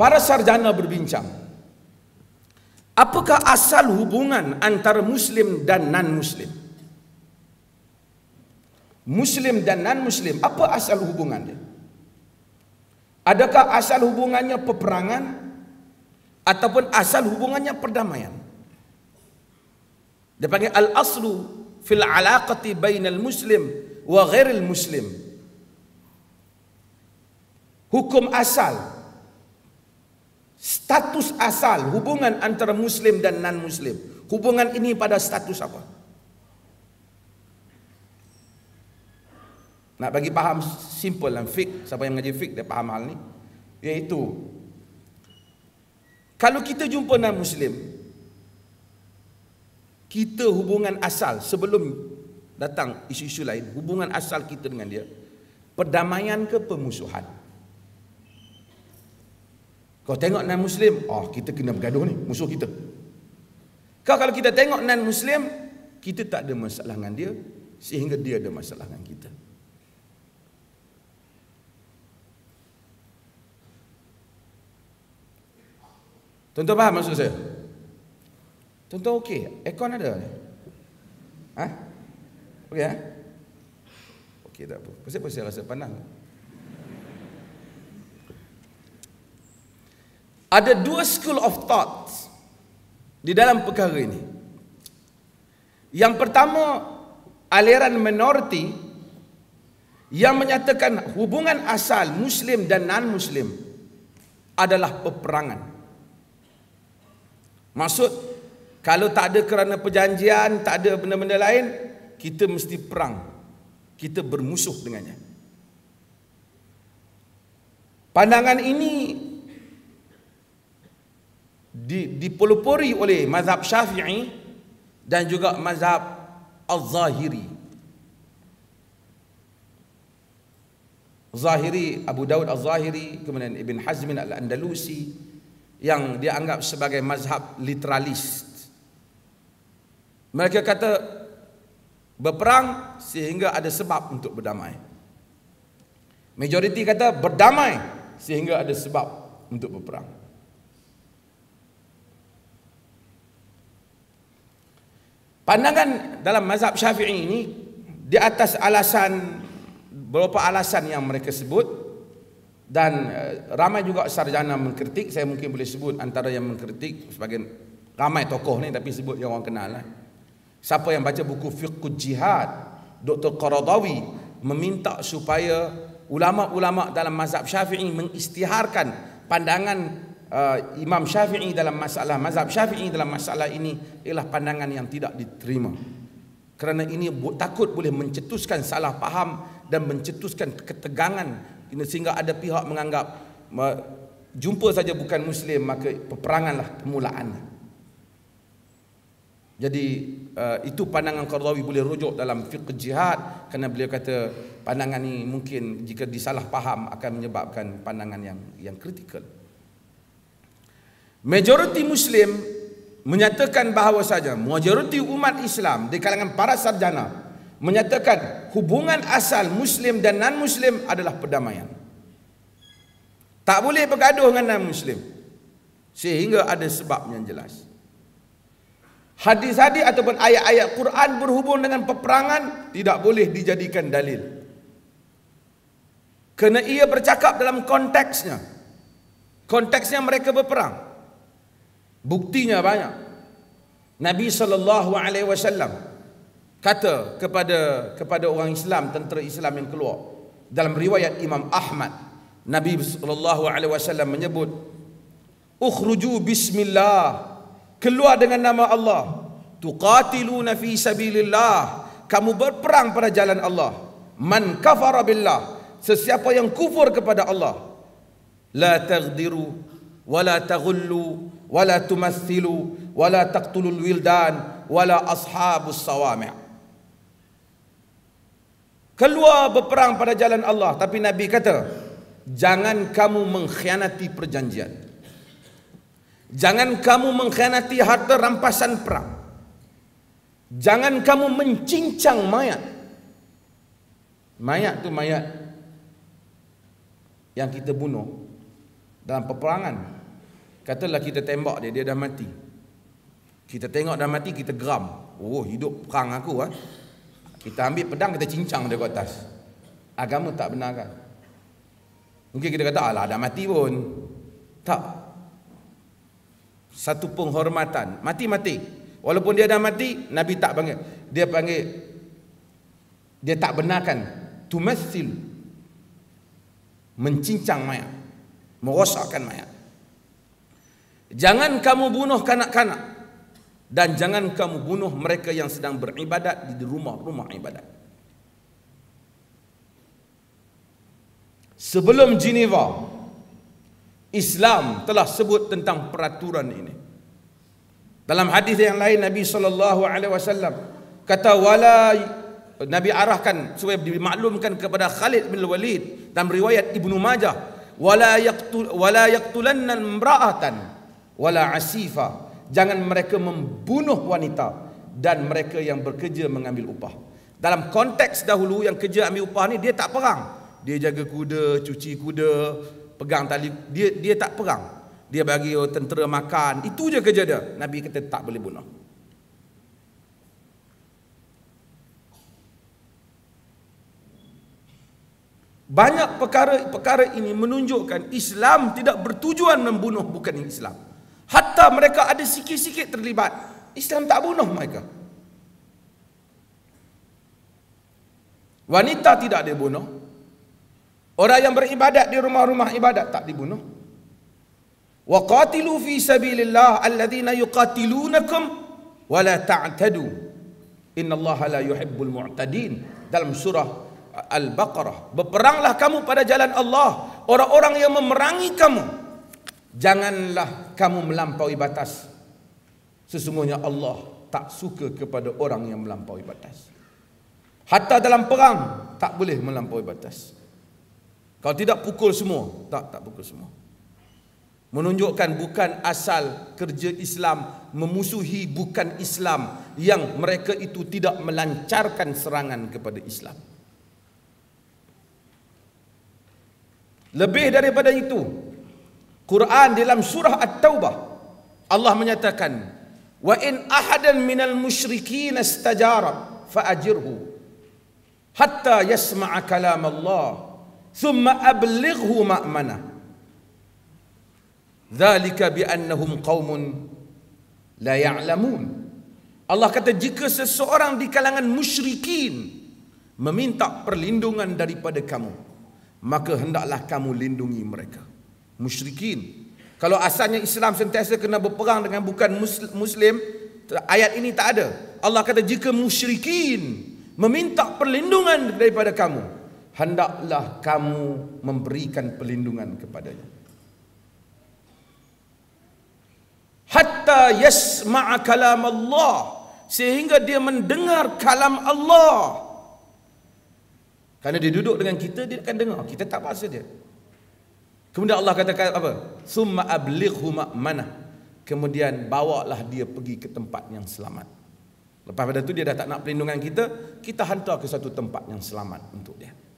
Para sarjana berbincang. Apakah asal hubungan antara muslim dan non-muslim? Muslim dan non-muslim, apa asal hubungan dia? Adakah asal hubungannya peperangan ataupun asal hubungannya perdamaian? Dia panggil al-aslu fil alaqati bainal muslim wa ghairil muslim. Hukum asal status asal hubungan antara muslim dan non muslim hubungan ini pada status apa nak bagi faham simple dan lah, fik siapa yang mengaji fik dia faham hal ni iaitu kalau kita jumpa non muslim kita hubungan asal sebelum datang isu-isu lain hubungan asal kita dengan dia perdamaian ke pemusuhan kau tengok non muslim, oh, ah, kita kena bergaduh ni, musuh kita. Kau kalau kita tengok non muslim, kita tak ada masalah dengan dia sehingga dia ada masalah dengan kita. Tentu faham maksud saya? Tentu okey, aircon ada Ha? Okey ah. Ha? Okey tak apa. Pasal pasal rasa panas. ada dua school of thought di dalam perkara ini. Yang pertama aliran minoriti yang menyatakan hubungan asal muslim dan non-muslim adalah peperangan. Maksud kalau tak ada kerana perjanjian, tak ada benda-benda lain, kita mesti perang. Kita bermusuh dengannya. Pandangan ini di, dipelopori oleh mazhab syafi'i dan juga mazhab al-zahiri Zahiri Abu Daud Al-Zahiri kemudian Ibn Hazm Al-Andalusi yang dianggap sebagai mazhab literalis mereka kata berperang sehingga ada sebab untuk berdamai majoriti kata berdamai sehingga ada sebab untuk berperang Pandangan dalam mazhab syafi'i ini di atas alasan beberapa alasan yang mereka sebut dan eh, ramai juga sarjana mengkritik saya mungkin boleh sebut antara yang mengkritik sebagai ramai tokoh ni tapi sebut yang orang kenal lah. siapa yang baca buku fiqh jihad Dr. Qaradawi meminta supaya ulama-ulama dalam mazhab syafi'i mengistiharkan pandangan uh, Imam Syafi'i dalam masalah mazhab Syafi'i dalam masalah ini ialah pandangan yang tidak diterima. Kerana ini takut boleh mencetuskan salah faham dan mencetuskan ketegangan sehingga ada pihak menganggap uh, jumpa saja bukan muslim maka peperanganlah permulaannya. Jadi uh, itu pandangan Qardawi boleh rujuk dalam fiqh jihad kerana beliau kata pandangan ini mungkin jika disalah disalahfaham akan menyebabkan pandangan yang yang kritikal. Majoriti Muslim menyatakan bahawa saja majoriti umat Islam di kalangan para sarjana menyatakan hubungan asal Muslim dan non-Muslim adalah perdamaian. Tak boleh bergaduh dengan non-Muslim sehingga ada sebab yang jelas. Hadis-hadis ataupun ayat-ayat Quran berhubung dengan peperangan tidak boleh dijadikan dalil. Kena ia bercakap dalam konteksnya. Konteksnya mereka berperang. Buktinya banyak. Nabi sallallahu alaihi wasallam kata kepada kepada orang Islam tentera Islam yang keluar dalam riwayat Imam Ahmad Nabi sallallahu alaihi wasallam menyebut ukhruju bismillah keluar dengan nama Allah tuqatiluna fi sabilillah kamu berperang pada jalan Allah man kafara billah sesiapa yang kufur kepada Allah la taghdiru wa la taghullu wala tumathilu wala taqtulul wildan wala ashabus sawami' keluar berperang pada jalan Allah tapi nabi kata jangan kamu mengkhianati perjanjian jangan kamu mengkhianati harta rampasan perang jangan kamu mencincang mayat mayat tu mayat yang kita bunuh dalam peperangan Katalah kita tembak dia, dia dah mati. Kita tengok dah mati, kita geram. Oh, hidup perang aku. Ha? Kita ambil pedang, kita cincang dia ke atas. Agama tak benarkan. Mungkin kita kata, alah dah mati pun. Tak. Satu penghormatan. Mati-mati. Walaupun dia dah mati, Nabi tak panggil. Dia panggil, dia tak benarkan. Tumathil. Mencincang mayat. Merosakkan mayat. Jangan kamu bunuh kanak-kanak dan jangan kamu bunuh mereka yang sedang beribadat di rumah-rumah ibadat. Sebelum Geneva, Islam telah sebut tentang peraturan ini. Dalam hadis yang lain Nabi sallallahu alaihi wasallam kata wala Nabi arahkan supaya dimaklumkan kepada Khalid bin Walid dalam riwayat Ibnu Majah wala yaqtul wala yaqtulanna imra'atan wala asifa jangan mereka membunuh wanita dan mereka yang bekerja mengambil upah dalam konteks dahulu yang kerja ambil upah ni dia tak perang dia jaga kuda cuci kuda pegang tali dia dia tak perang dia bagi tentera makan itu je kerja dia nabi kata tak boleh bunuh Banyak perkara-perkara ini menunjukkan Islam tidak bertujuan membunuh bukan Islam. Hatta mereka ada sikit-sikit terlibat Islam tak bunuh mereka Wanita tidak dibunuh Orang yang beribadat di rumah-rumah ibadat tak dibunuh Waqatilu fi sabilillah alladhina yuqatilunakum wala ta'tadu innallaha la yuhibbul mu'tadin dalam surah Al-Baqarah berperanglah kamu pada jalan Allah orang-orang yang memerangi kamu Janganlah kamu melampaui batas. Sesungguhnya Allah tak suka kepada orang yang melampaui batas. Hatta dalam perang tak boleh melampaui batas. Kalau tidak pukul semua, tak tak pukul semua. Menunjukkan bukan asal kerja Islam memusuhi bukan Islam yang mereka itu tidak melancarkan serangan kepada Islam. Lebih daripada itu, Quran dalam surah At-Taubah Allah menyatakan wa in ahadan minal musyrikin istajara fa ajirhu hatta yasma'a kalam Allah thumma ablighhu ma'mana dhalika bi annahum qaumun la ya'lamun Allah kata jika seseorang di kalangan musyrikin meminta perlindungan daripada kamu maka hendaklah kamu lindungi mereka musyrikin. Kalau asalnya Islam sentiasa kena berperang dengan bukan muslim, ayat ini tak ada. Allah kata jika musyrikin meminta perlindungan daripada kamu, hendaklah kamu memberikan perlindungan kepadanya. Hatta yasma'a kalam Allah sehingga dia mendengar kalam Allah. Karena dia duduk dengan kita, dia akan dengar. Kita tak bahasa dia. Kemudian Allah katakan apa? Summa ablighu mana? Kemudian bawalah dia pergi ke tempat yang selamat. Lepas pada tu dia dah tak nak perlindungan kita, kita hantar ke satu tempat yang selamat untuk dia.